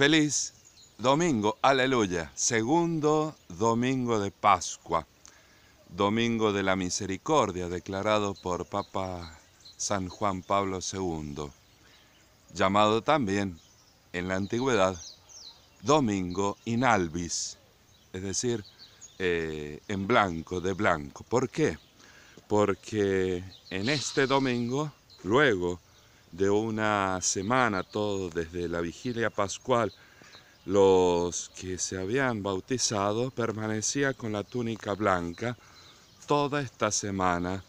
Feliz domingo, aleluya. Segundo domingo de Pascua, domingo de la misericordia declarado por Papa San Juan Pablo II, llamado también en la antigüedad domingo in albis, es decir, eh, en blanco, de blanco. ¿Por qué? Porque en este domingo, luego, de una semana, todo desde la vigilia pascual, los que se habían bautizado permanecía con la túnica blanca toda esta semana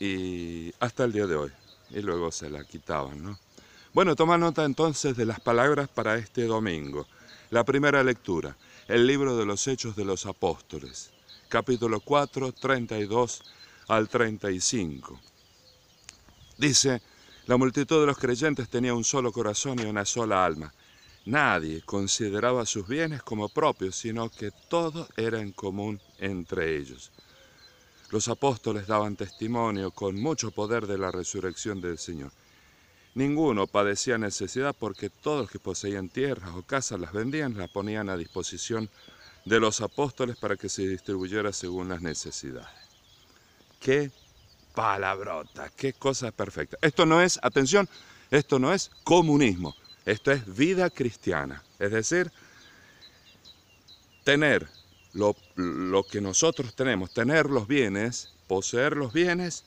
y hasta el día de hoy. Y luego se la quitaban, ¿no? Bueno, toma nota entonces de las palabras para este domingo. La primera lectura, el libro de los Hechos de los Apóstoles, capítulo 4, 32 al 35. Dice, la multitud de los creyentes tenía un solo corazón y una sola alma. Nadie consideraba sus bienes como propios, sino que todo era en común entre ellos. Los apóstoles daban testimonio con mucho poder de la resurrección del Señor. Ninguno padecía necesidad porque todos los que poseían tierras o casas las vendían, las ponían a disposición de los apóstoles para que se distribuyera según las necesidades. Qué palabrota, qué cosa perfecta. Esto no es, atención, esto no es comunismo, esto es vida cristiana. Es decir, tener lo, que nosotros tenemos, tener los bienes, poseer los bienes,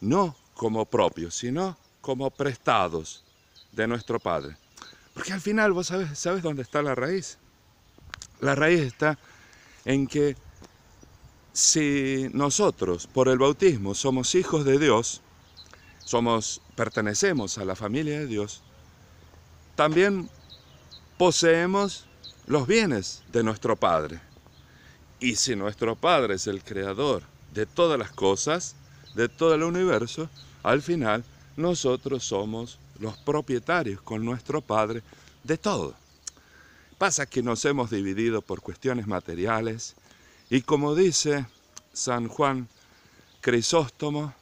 no como propios, sino como prestados de nuestro Padre. Porque al final, ¿vos sabes, sabes dónde está la raíz? La raíz está en que si nosotros por el bautismo somos hijos de Dios, somos pertenecemos a la familia de Dios, también poseemos los bienes de nuestro Padre. Y si nuestro Padre es el creador de todas las cosas, de todo el universo, al final nosotros somos los propietarios con nuestro Padre de todo. Pasa que nos hemos dividido por cuestiones materiales, y como dice San Juan Crisóstomo,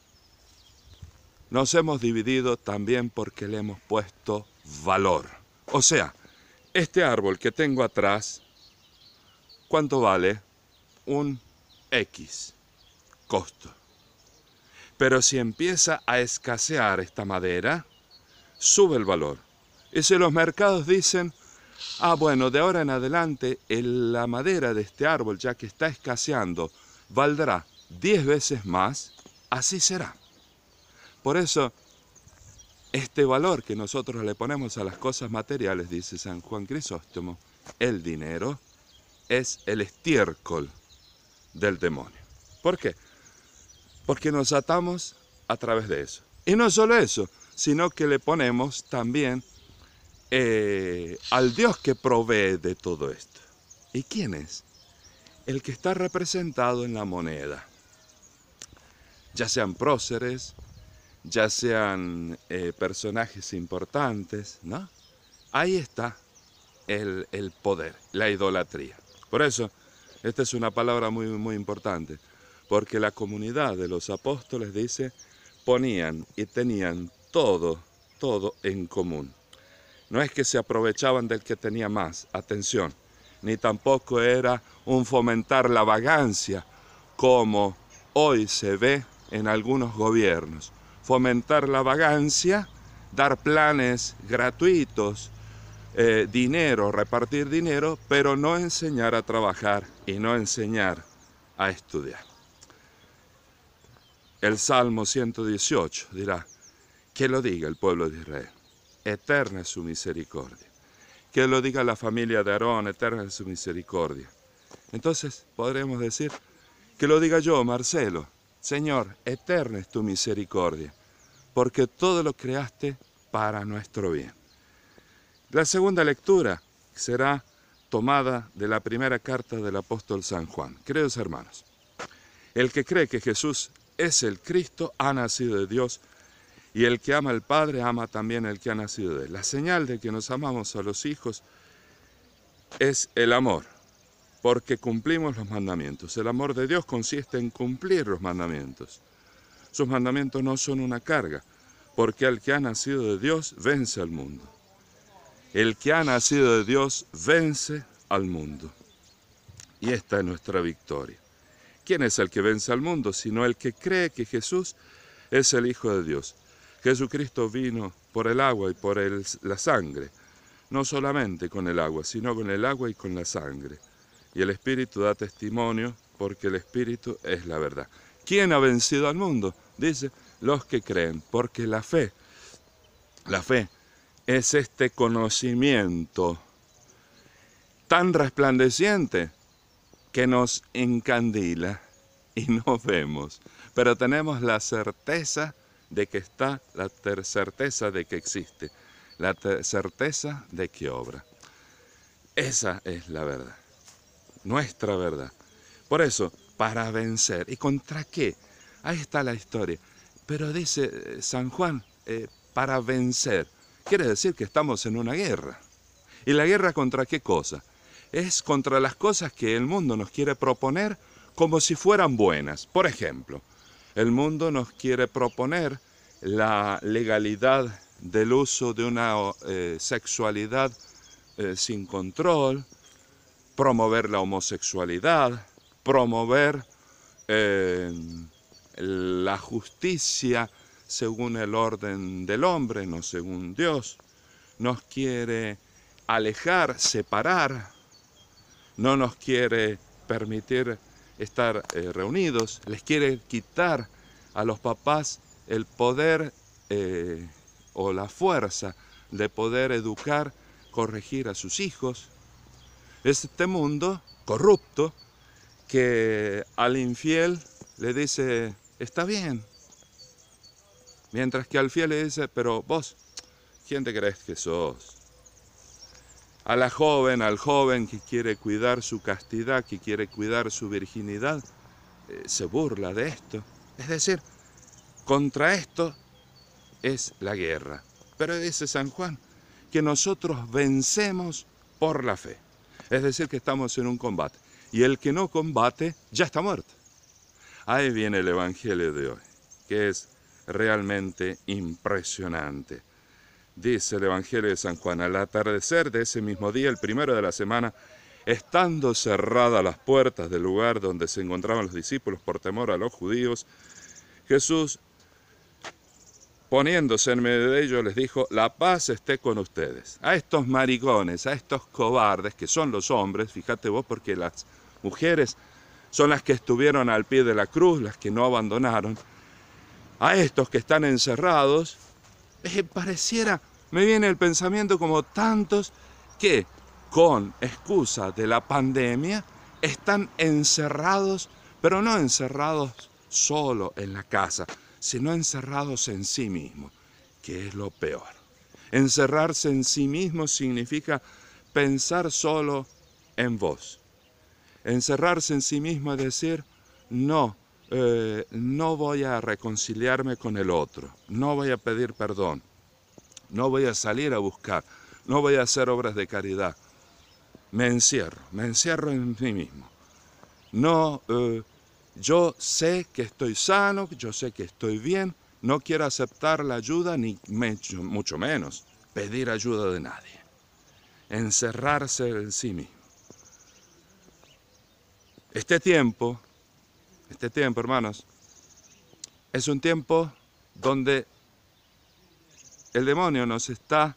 nos hemos dividido también porque le hemos puesto valor. O sea, este árbol que tengo atrás, ¿cuánto vale? Un X costo. Pero si empieza a escasear esta madera, sube el valor. Y si los mercados dicen, Ah, bueno, de ahora en adelante la madera de este árbol, ya que está escaseando, valdrá diez veces más, así será. Por eso, este valor que nosotros le ponemos a las cosas materiales, dice San Juan Crisóstomo, el dinero es el estiércol del demonio. ¿Por qué? Porque nos atamos a través de eso. Y no solo eso, sino que le ponemos también eh, al Dios que provee de todo esto. ¿Y quién es? El que está representado en la moneda. Ya sean próceres, ya sean eh, personajes importantes, ¿no? Ahí está el, el, poder, la idolatría. Por eso, esta es una palabra muy, muy importante, porque la comunidad de los apóstoles dice, ponían y tenían todo, todo en común. No es que se aprovechaban del que tenía más, atención, ni tampoco era un fomentar la vagancia como hoy se ve en algunos gobiernos. Fomentar la vagancia, dar planes gratuitos, eh, dinero, repartir dinero, pero no enseñar a trabajar y no enseñar a estudiar. El Salmo 118 dirá, que lo diga el pueblo de Israel eterna es su misericordia. Que lo diga la familia de Aarón, eterna es su misericordia. Entonces podremos decir, que lo diga yo, Marcelo, Señor, eterna es tu misericordia, porque todo lo creaste para nuestro bien. La segunda lectura será tomada de la primera carta del apóstol San Juan. Queridos hermanos, el que cree que Jesús es el Cristo ha nacido de Dios, y el que ama al Padre ama también al que ha nacido de él. La señal de que nos amamos a los hijos es el amor, porque cumplimos los mandamientos. El amor de Dios consiste en cumplir los mandamientos. Sus mandamientos no son una carga, porque el que ha nacido de Dios vence al mundo. El que ha nacido de Dios vence al mundo. Y esta es nuestra victoria. ¿Quién es el que vence al mundo? Sino el que cree que Jesús es el Hijo de Dios. Jesucristo vino por el agua y por la sangre, no solamente con el agua, sino con el agua y con la sangre. Y el Espíritu da testimonio porque el Espíritu es la verdad. ¿Quién ha vencido al mundo? Dice, los que creen, porque la fe, la fe es este conocimiento tan resplandeciente que nos encandila y no vemos, pero tenemos la certeza de que está, la certeza de que existe, la certeza de que obra. Esa es la verdad, nuestra verdad. Por eso, para vencer, ¿y contra qué? Ahí está la historia. Pero dice eh, San Juan, eh, para vencer, quiere decir que estamos en una guerra. ¿Y la guerra contra qué cosa? Es contra las cosas que el mundo nos quiere proponer como si fueran buenas. Por ejemplo, el mundo nos quiere proponer la legalidad del uso de una eh, sexualidad eh, sin control, promover la homosexualidad, promover eh, la justicia según el orden del hombre, no según Dios. Nos quiere alejar, separar, no nos quiere permitir estar eh, reunidos, les quiere quitar a los papás el poder eh, o la fuerza de poder educar, corregir a sus hijos. Es este mundo corrupto que al infiel le dice, está bien. Mientras que al fiel le dice, pero vos, ¿quién te crees que sos? a la joven, al joven que quiere cuidar su castidad, que quiere cuidar su virginidad, eh, se burla de esto. Es decir, contra esto es la guerra. Pero dice San Juan que nosotros vencemos por la fe. Es decir, que estamos en un combate. Y el que no combate ya está muerto. Ahí viene el Evangelio de hoy, que es realmente impresionante. Dice el Evangelio de San Juan, al atardecer de ese mismo día, el primero de la semana, estando cerradas las puertas del lugar donde se encontraban los discípulos por temor a los judíos, Jesús, poniéndose en medio de ellos, les dijo, la paz esté con ustedes. A estos maricones, a estos cobardes, que son los hombres, fíjate vos, porque las mujeres son las que estuvieron al pie de la cruz, las que no abandonaron, a estos que están encerrados, eh, pareciera, me viene el pensamiento como tantos que con excusa de la pandemia están encerrados, pero no encerrados solo en la casa, sino encerrados en sí mismos, que es lo peor. Encerrarse en sí mismo significa pensar solo en vos. Encerrarse en sí mismo es decir, no eh, no voy a reconciliarme con el otro, no voy a pedir perdón, no voy a salir a buscar, no voy a hacer obras de caridad. Me encierro, me encierro en mí mismo. No, eh, yo sé que estoy sano, yo sé que estoy bien, no quiero aceptar la ayuda, ni mucho menos pedir ayuda de nadie. Encerrarse en sí mismo. Este tiempo este tiempo, hermanos, es un tiempo donde el demonio nos está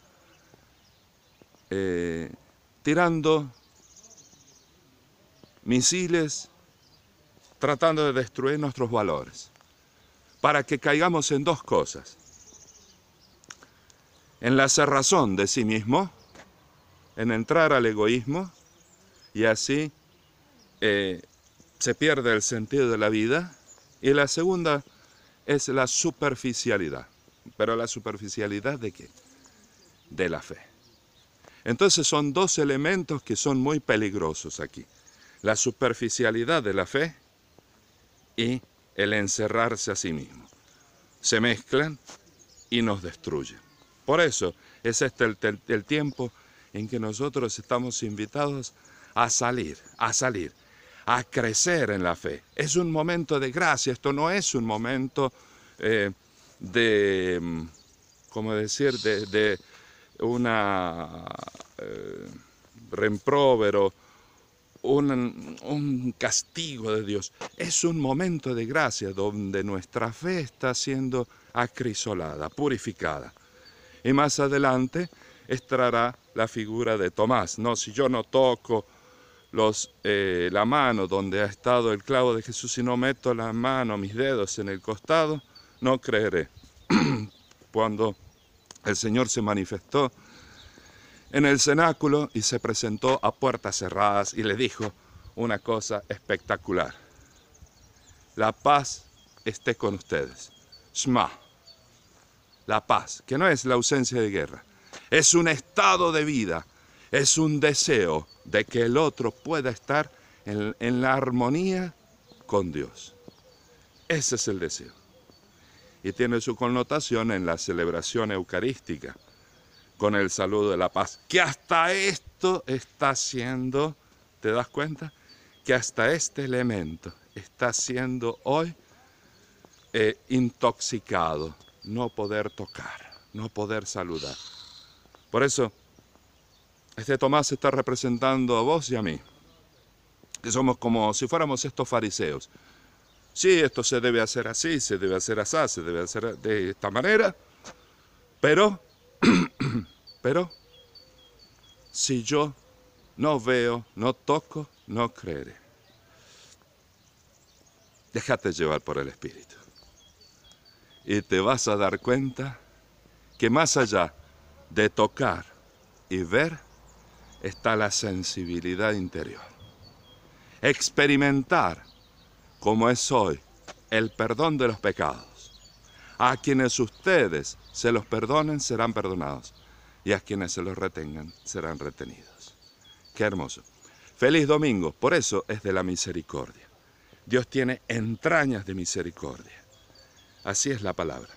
eh, tirando misiles, tratando de destruir nuestros valores, para que caigamos en dos cosas. En la cerrazón de sí mismo, en entrar al egoísmo y así eh, se pierde el sentido de la vida. Y la segunda es la superficialidad. ¿Pero la superficialidad de qué? De la fe. Entonces son dos elementos que son muy peligrosos aquí. La superficialidad de la fe y el encerrarse a sí mismo. Se mezclan y nos destruyen. Por eso es este el, tiempo en que nosotros estamos invitados a salir, a salir, a crecer en la fe. Es un momento de gracia, esto no es un momento eh, de, mm, ¿cómo decir?, de, una eh, un, un castigo de Dios. Es un momento de gracia donde nuestra fe está siendo acrisolada, purificada. Y más adelante estará la figura de Tomás. No, si yo no toco eh, la mano donde ha estado el clavo de Jesús, y no meto la mano, mis dedos en el costado, no creeré. Cuando el Señor se manifestó en el cenáculo y se presentó a puertas cerradas y le dijo una cosa espectacular. La paz esté con ustedes. Shma La paz, que no es la ausencia de guerra, es un estado de vida es un deseo de que el otro pueda estar en, la armonía con Dios. Ese es el deseo. Y tiene su connotación en la celebración eucarística, con el saludo de la paz, que hasta esto está siendo, ¿te das cuenta? Que hasta este elemento está siendo hoy eh, intoxicado, no poder tocar, no poder saludar. Por eso este Tomás está representando a vos y a mí, que somos como si fuéramos estos fariseos. Sí, esto se debe hacer así, se debe hacer así, se debe hacer de esta manera, pero, pero, si yo no veo, no toco, no creeré. Déjate llevar por el Espíritu. Y te vas a dar cuenta que más allá de tocar y ver, está la sensibilidad interior. Experimentar, como es hoy, el perdón de los pecados. A quienes ustedes se los perdonen serán perdonados y a quienes se los retengan serán retenidos. Qué hermoso. Feliz domingo, por eso es de la misericordia. Dios tiene entrañas de misericordia. Así es la palabra.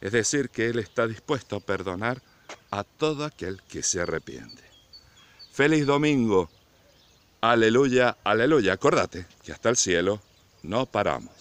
Es decir, que Él está dispuesto a perdonar a todo aquel que se arrepiente. Feliz domingo. Aleluya, aleluya. Acordate que hasta el cielo no paramos.